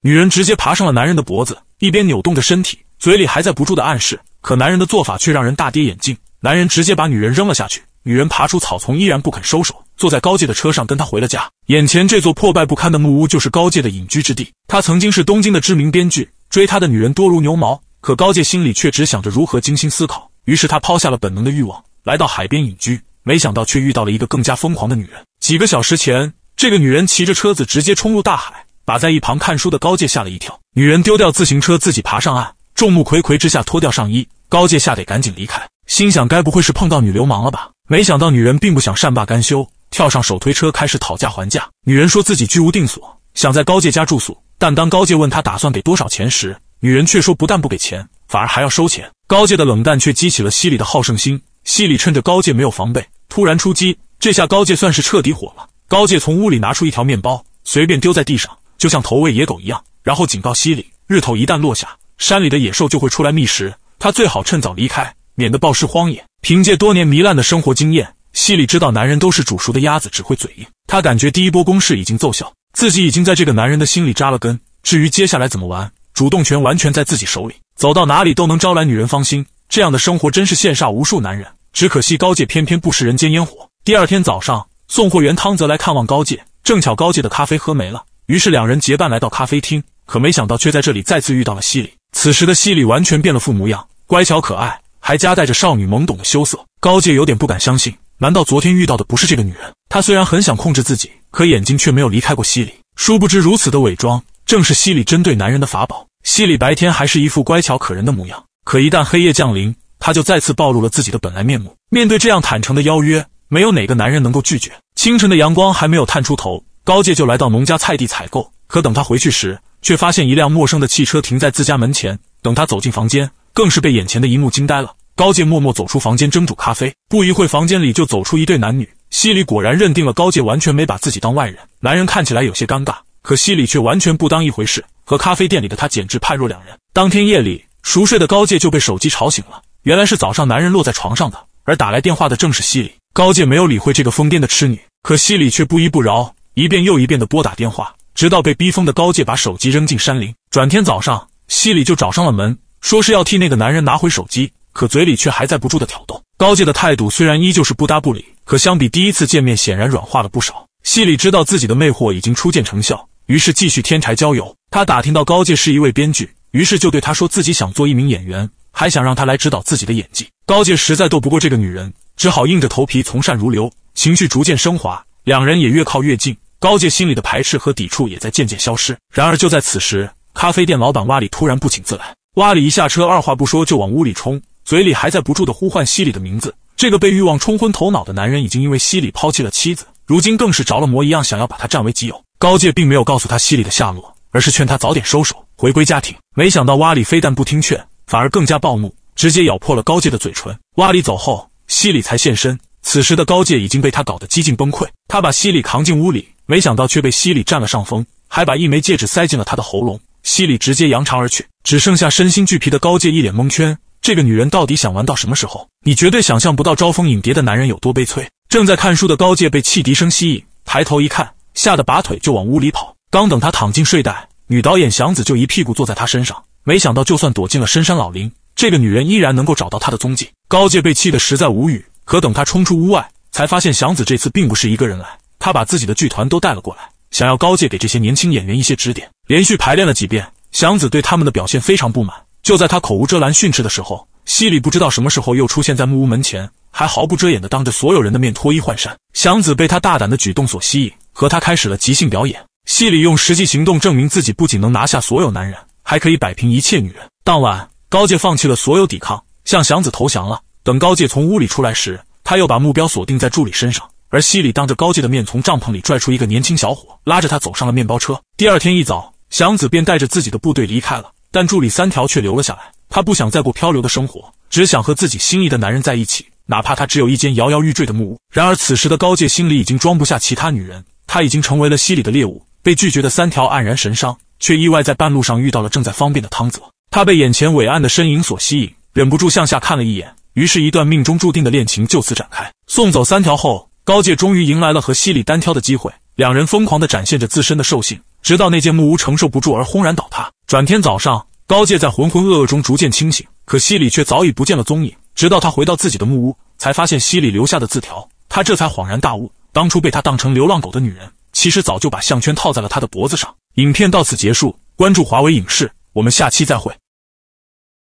女人直接爬上了男人的脖子，一边扭动着身体，嘴里还在不住的暗示。可男人的做法却让人大跌眼镜，男人直接把女人扔了下去。女人爬出草丛，依然不肯收手，坐在高介的车上跟他回了家。眼前这座破败不堪的木屋就是高介的隐居之地。他曾经是东京的知名编剧，追他的女人多如牛毛，可高介心里却只想着如何精心思考。于是他抛下了本能的欲望，来到海边隐居。没想到却遇到了一个更加疯狂的女人。几个小时前，这个女人骑着车子直接冲入大海。把在一旁看书的高介吓了一跳。女人丢掉自行车，自己爬上岸。众目睽睽之下，脱掉上衣。高介吓得赶紧离开，心想：该不会是碰到女流氓了吧？没想到女人并不想善罢甘休，跳上手推车开始讨价还价。女人说自己居无定所，想在高介家住宿。但当高介问他打算给多少钱时，女人却说不但不给钱，反而还要收钱。高介的冷淡却激起了西里的好胜心。西里趁着高介没有防备，突然出击。这下高介算是彻底火了。高介从屋里拿出一条面包，随便丢在地上。就像投喂野狗一样，然后警告西里，日头一旦落下，山里的野兽就会出来觅食，他最好趁早离开，免得暴尸荒野。凭借多年糜烂的生活经验，西里知道男人都是煮熟的鸭子，只会嘴硬。他感觉第一波攻势已经奏效，自己已经在这个男人的心里扎了根。至于接下来怎么玩，主动权完全在自己手里，走到哪里都能招来女人芳心。这样的生活真是羡煞无数男人，只可惜高界偏偏不食人间烟火。第二天早上，送货员汤泽来看望高界，正巧高界的咖啡喝没了。于是两人结伴来到咖啡厅，可没想到却在这里再次遇到了西里。此时的西里完全变了副模样，乖巧可爱，还夹带着少女懵懂的羞涩。高介有点不敢相信，难道昨天遇到的不是这个女人？他虽然很想控制自己，可眼睛却没有离开过西里。殊不知如此的伪装，正是西里针对男人的法宝。西里白天还是一副乖巧可人的模样，可一旦黑夜降临，他就再次暴露了自己的本来面目。面对这样坦诚的邀约，没有哪个男人能够拒绝。清晨的阳光还没有探出头。高介就来到农家菜地采购，可等他回去时，却发现一辆陌生的汽车停在自家门前。等他走进房间，更是被眼前的一幕惊呆了。高介默默走出房间，蒸煮咖啡。不一会，房间里就走出一对男女。西里果然认定了高介完全没把自己当外人。男人看起来有些尴尬，可西里却完全不当一回事，和咖啡店里的他简直判若两人。当天夜里，熟睡的高介就被手机吵醒了。原来是早上男人落在床上的，而打来电话的正是西里。高介没有理会这个疯癫的痴女，可西里却不依不饶。一遍又一遍地拨打电话，直到被逼疯的高介把手机扔进山林。转天早上，西里就找上了门，说是要替那个男人拿回手机，可嘴里却还在不住的挑逗。高介的态度虽然依旧是不搭不理，可相比第一次见面，显然软化了不少。西里知道自己的魅惑已经初见成效，于是继续添柴交油。他打听到高介是一位编剧，于是就对他说自己想做一名演员，还想让他来指导自己的演技。高介实在斗不过这个女人，只好硬着头皮从善如流，情绪逐渐升华，两人也越靠越近。高介心里的排斥和抵触也在渐渐消失。然而就在此时，咖啡店老板瓦里突然不请自来。瓦里一下车，二话不说就往屋里冲，嘴里还在不住的呼唤西里的名字。这个被欲望冲昏头脑的男人，已经因为西里抛弃了妻子，如今更是着了魔一样，想要把他占为己有。高介并没有告诉他西里的下落，而是劝他早点收手，回归家庭。没想到瓦里非但不听劝，反而更加暴怒，直接咬破了高介的嘴唇。瓦里走后，西里才现身。此时的高介已经被他搞得几近崩溃，他把西里扛进屋里。没想到却被西里占了上风，还把一枚戒指塞进了他的喉咙。西里直接扬长而去，只剩下身心俱疲的高介一脸蒙圈。这个女人到底想玩到什么时候？你绝对想象不到招蜂引蝶的男人有多悲催。正在看书的高介被汽笛声吸引，抬头一看，吓得拔腿就往屋里跑。刚等他躺进睡袋，女导演祥子就一屁股坐在他身上。没想到，就算躲进了深山老林，这个女人依然能够找到他的踪迹。高介被气得实在无语，可等他冲出屋外，才发现祥子这次并不是一个人来。他把自己的剧团都带了过来，想要高介给这些年轻演员一些指点。连续排练了几遍，祥子对他们的表现非常不满。就在他口无遮拦训斥的时候，西里不知道什么时候又出现在木屋门前，还毫不遮掩的当着所有人的面脱衣换衫。祥子被他大胆的举动所吸引，和他开始了即兴表演。西里用实际行动证明自己不仅能拿下所有男人，还可以摆平一切女人。当晚，高介放弃了所有抵抗，向祥子投降了。等高介从屋里出来时，他又把目标锁定在助理身上。而西里当着高介的面，从帐篷里拽出一个年轻小伙，拉着他走上了面包车。第二天一早，祥子便带着自己的部队离开了，但助理三条却留了下来。他不想再过漂流的生活，只想和自己心仪的男人在一起，哪怕他只有一间摇摇欲坠的木屋。然而此时的高介心里已经装不下其他女人，他已经成为了西里的猎物，被拒绝的三条黯然神伤，却意外在半路上遇到了正在方便的汤泽。他被眼前伟岸的身影所吸引，忍不住向下看了一眼，于是，一段命中注定的恋情就此展开。送走三条后。高介终于迎来了和西里单挑的机会，两人疯狂的展现着自身的兽性，直到那间木屋承受不住而轰然倒塌。转天早上，高介在浑浑噩噩中逐渐清醒，可西里却早已不见了踪影。直到他回到自己的木屋，才发现西里留下的字条，他这才恍然大悟，当初被他当成流浪狗的女人，其实早就把项圈套在了他的脖子上。影片到此结束，关注华为影视，我们下期再会。